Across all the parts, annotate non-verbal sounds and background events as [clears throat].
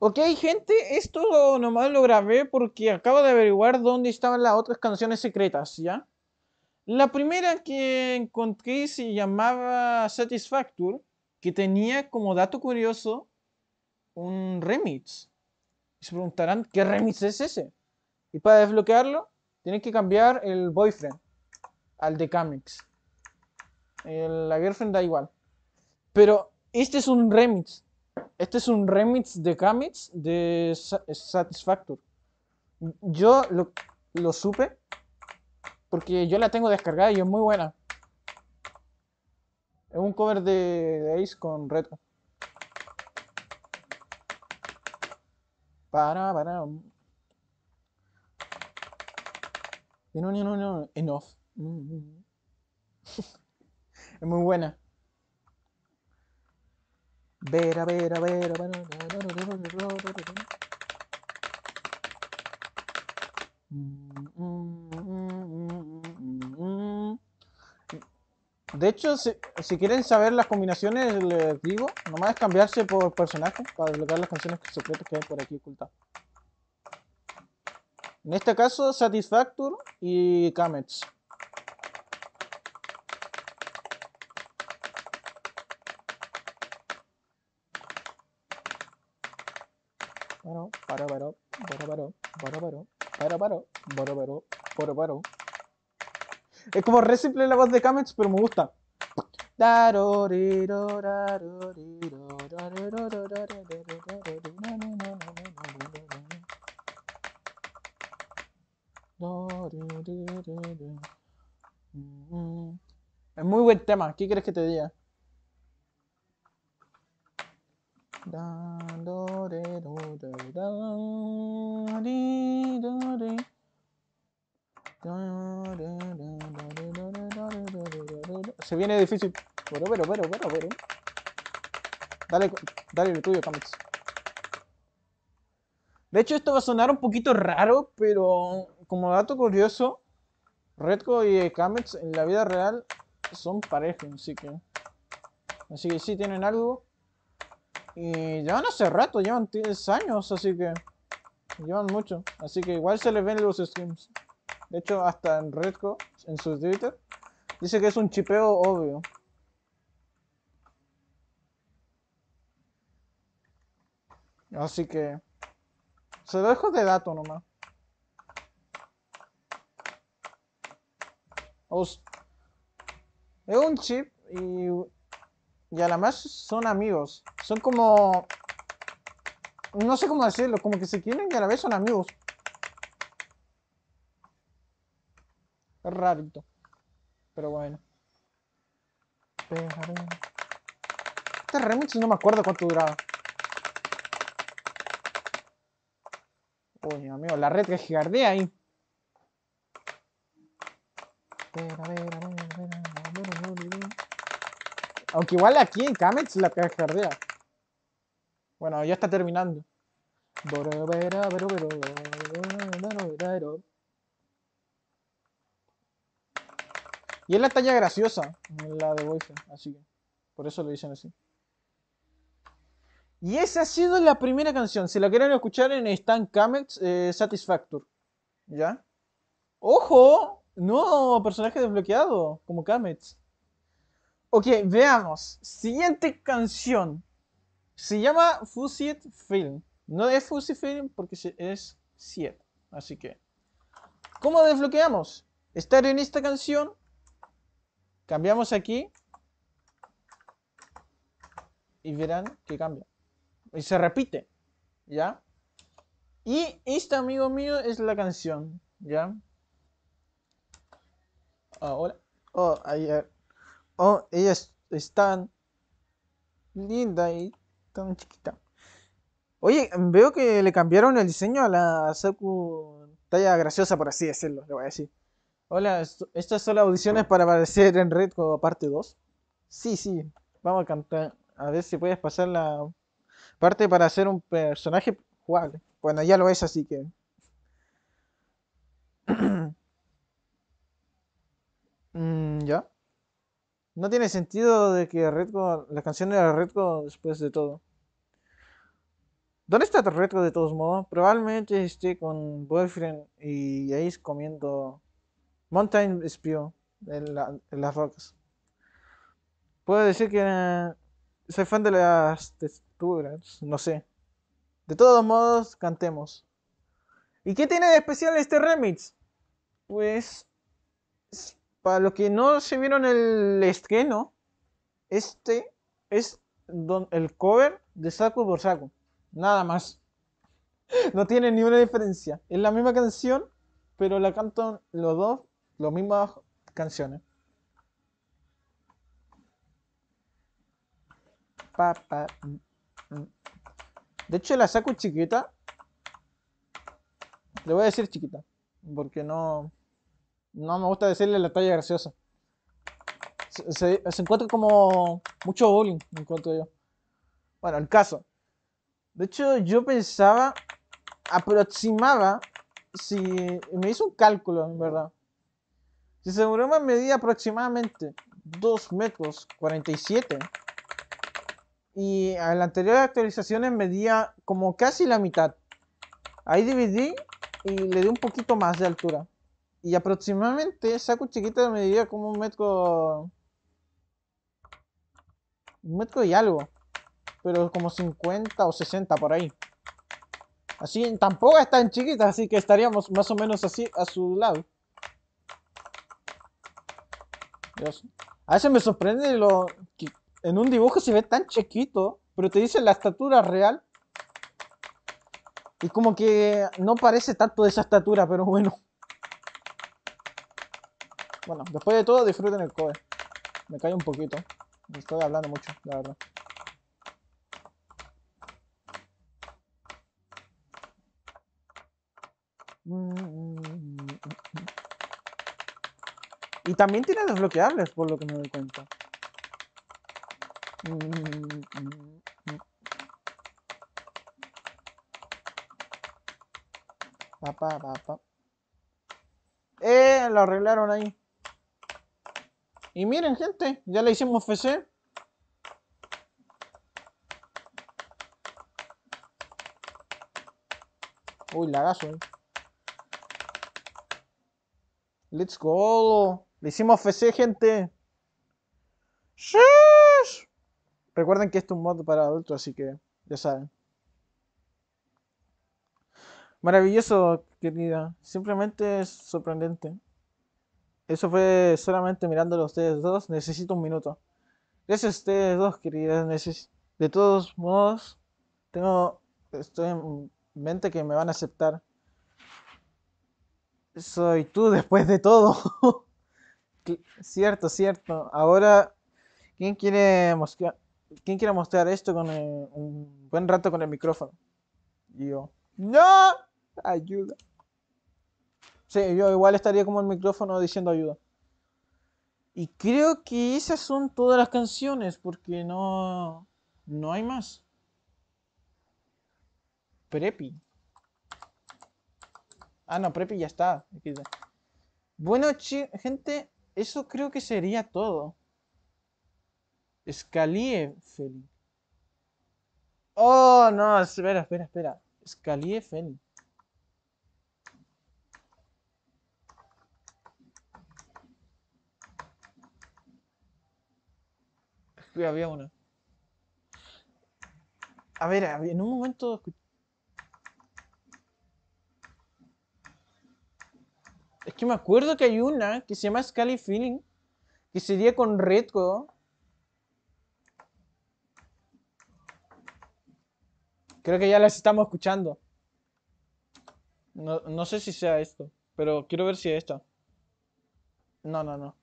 Ok, gente, esto nomás lo grabé porque acabo de averiguar dónde estaban las otras canciones secretas, ¿ya? La primera que encontré se llamaba Satisfactor, que tenía como dato curioso un remix. se preguntarán, ¿qué remix es ese? Y para desbloquearlo, tienen que cambiar el boyfriend al de Camix. La girlfriend da igual. Pero este es un remix este es un remix de Kamits de Satisfactor. Yo lo, lo supe porque yo la tengo descargada y es muy buena. Es un cover de Ace con Retro. Para, para. Um. No, no, no, no. Enough. Mm, mm, mm. [laughs] es muy buena a ver a ver De hecho, si, quieren saber las combinaciones, les digo, nomás es cambiarse por personaje para desbloquear las canciones secretas que hay por aquí ocultadas. En este caso, Satisfactor y Kamets. Es como re simple la voz de Kamets, pero me gusta. Es muy buen tema, ¿qué quieres que te diga? Se viene difícil. Pero, pero, pero, pero, pero. Dale, dale tuyo, Camus. De hecho, esto va a sonar un poquito raro, pero como dato curioso, Redco y Kamex en la vida real son pareja, así que. Así que sí tienen algo y llevan hace rato, llevan 10 años, así que llevan mucho. Así que igual se les ven los streams. De hecho, hasta en Redco, en su Twitter, dice que es un chipeo obvio. Así que se lo dejo de dato nomás. es un chip y, y a la más son amigos. Son como... No sé cómo decirlo, como que se quieren que a la vez son amigos. Es rarito. Pero bueno. Este remix no me acuerdo cuánto duraba. Uy, amigo, la red que gigardea ahí. Aunque igual aquí en Kamex la gigardea. Bueno, ya está terminando. Y es la talla graciosa, la de Boyfriend, así que por eso lo dicen así. Y esa ha sido la primera canción. Si la quieren escuchar en Stan eh, Satisfactor. ¿Ya? ¡Ojo! No, personaje desbloqueado, como Kamets. Ok, veamos. Siguiente canción. Se llama Fusiet Film. No es fusiet Film porque es 7. Así que. ¿Cómo desbloqueamos? Estar en esta canción. Cambiamos aquí. Y verán que cambia. Y se repite. ¿Ya? Y este amigo mío es la canción. ¿Ya? Ahora. Oh, ayer. Oh, ellas están linda y chiquita. Oye, veo que le cambiaron el diseño a la Saku talla graciosa, por así decirlo, le voy a decir. Hola, ¿estas son las audiciones para aparecer en Red parte 2? Sí, sí, vamos a cantar. A ver si puedes pasar la parte para hacer un personaje jugable. Bueno, ya lo es, así que... [clears throat] Mm, ¿Ya? No tiene sentido de que Redco, las canciones de Redco después de todo. ¿Dónde está el retro de todos modos? Probablemente esté con Boyfriend y ahí comiendo Mountain Spew en, las rocas. Puedo decir que soy fan de las texturas, no sé. De todos modos, cantemos. ¿Y qué tiene de especial este remix? Pues, para los que no se vieron el estreno, este es el cover de Saku por Nada más. [laughs] No tiene ni una diferencia. Es la misma canción, pero la cantan los dos, las mismas canciones. Mm, mm. De hecho, la saco chiquita. Le voy a decir chiquita. Porque no. No me gusta decirle la talla graciosa. Se, encuentra como mucho bullying, en cuanto yo. Bueno, el caso. De hecho, yo pensaba, aproximaba, si me hizo un cálculo, en verdad. Si seguro me medía aproximadamente 2 metros 47. Y en la anterior actualización, medía como casi la mitad. Ahí dividí y le di un poquito más de altura. Y aproximadamente esa chiquita medía como un metro... Un metro y algo pero como 50 o 60 por ahí. Así, tampoco es tan chiquita, así que estaríamos más o menos así a su lado. A veces me sorprende lo en un dibujo se ve tan chiquito, pero te dice la estatura real. Y como que no parece tanto de esa estatura, pero bueno. Bueno, después de todo disfruten el cover. Me cae un poquito. Me estoy hablando mucho, la verdad. Mm, mm, mm, y también tiene desbloqueables, por lo que me doy cuenta. Papá, Eh, lo arreglaron ahí. Y miren, gente, ya le hicimos FC. Uy, lagazo, eh. Let's go. Le hicimos FC, gente. Recuerden que esto es un mod para adultos, así que ya saben. Maravilloso, querida. Simplemente es sorprendente. Eso fue solamente mirándolo a ustedes dos. Necesito un minuto. Gracias a ustedes dos, queridas. de todos modos, tengo, estoy en mente que me van a aceptar soy tú después de todo. [laughs] cierto, cierto. Ahora, ¿quién quiere, mostrar, ¿quién quiere mostrar esto con eh, un buen rato con el micrófono? yo, ¡No! Ayuda. Sí, yo igual estaría como el micrófono diciendo ayuda. Y creo que esas son todas las canciones, porque no, no hay más. prepi Ah, no, prepi ya está. Bueno, gente, eso creo que sería todo. Escalie Feli. Oh, no, espera, espera, espera. Escalie Feli. había una. A ver, en un momento que me acuerdo que hay una que se llama Scully Feeling, que sería con Redco. Creo que ya las estamos escuchando. No, no sé si sea esto, pero quiero ver si es esta. No, no, no.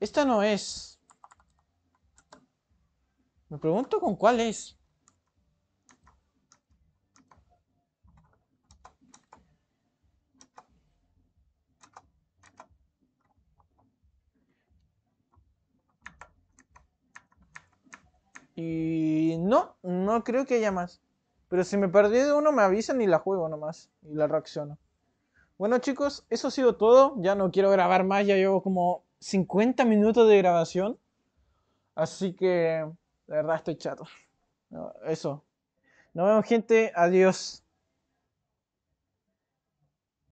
Esta no es. Me pregunto con cuál es. creo que haya más. Pero si me perdí de uno, me avisan y la juego nomás. Y la reacciono. Bueno, chicos, eso ha sido todo. Ya no quiero grabar más. Ya llevo como 50 minutos de grabación. Así que, de verdad, estoy chato. Eso. Nos vemos, gente. Adiós.